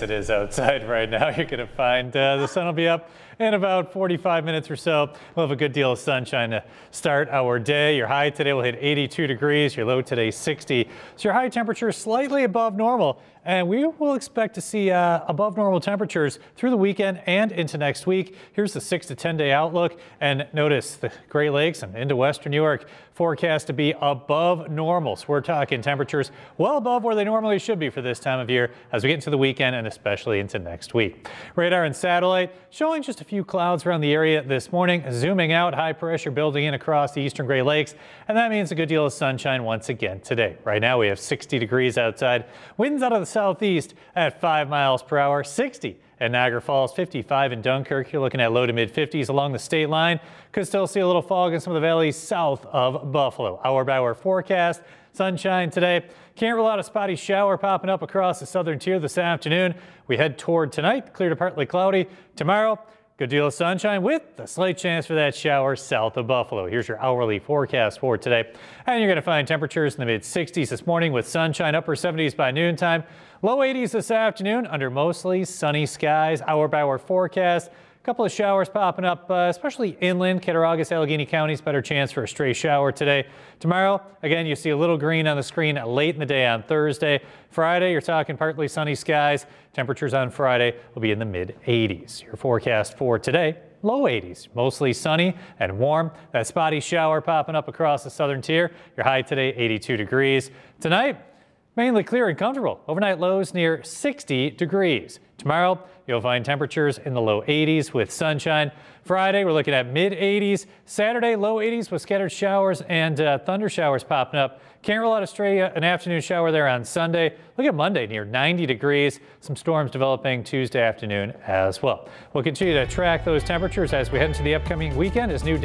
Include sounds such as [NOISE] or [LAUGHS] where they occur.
it is outside [LAUGHS] right now. You're going to find uh, the sun will be up in about 45 minutes or so. We'll have a good deal of sunshine to start our day. Your high today will hit 82 degrees, your low today 60. So your high temperature is slightly above normal. And we will expect to see uh, above normal temperatures through the weekend and into next week. Here's the 6 to 10 day outlook. And notice the Great Lakes and into western New York forecast to be above normal. So we're talking temperatures well above where they normally should be for this time of year as we get into the weekend and especially into next week. Radar and satellite showing just a few clouds around the area this morning, zooming out, high pressure building in across the eastern Great Lakes, and that means a good deal of sunshine once again today. Right now we have 60 degrees outside, winds out of the southeast at 5 miles per hour, 60 at Niagara Falls, 55 in Dunkirk, you're looking at low to mid 50s along the state line. Could still see a little fog in some of the valleys south of Buffalo. Hour by hour forecast, sunshine today. Can't rule out a spotty shower popping up across the southern tier this afternoon. We head toward tonight, clear to partly cloudy. Tomorrow, Good deal of sunshine with a slight chance for that shower south of Buffalo. Here's your hourly forecast for today. And you're going to find temperatures in the mid 60s this morning with sunshine upper 70s by noontime. Low 80s this afternoon under mostly sunny skies. Hour by hour forecast. A couple of showers popping up, uh, especially inland. Cattaraugus, Allegheny counties, better chance for a stray shower today. Tomorrow, again, you see a little green on the screen late in the day on Thursday. Friday, you're talking partly sunny skies. Temperatures on Friday will be in the mid 80s. Your forecast for today low 80s, mostly sunny and warm. That spotty shower popping up across the southern tier. Your high today, 82 degrees. Tonight, Mainly clear and comfortable. Overnight lows near 60 degrees. Tomorrow, you'll find temperatures in the low 80s with sunshine. Friday, we're looking at mid 80s. Saturday, low 80s with scattered showers and uh, thunder showers popping up. Can't roll out Australia, uh, an afternoon shower there on Sunday. Look at Monday, near 90 degrees. Some storms developing Tuesday afternoon as well. We'll continue to track those temperatures as we head into the upcoming weekend as new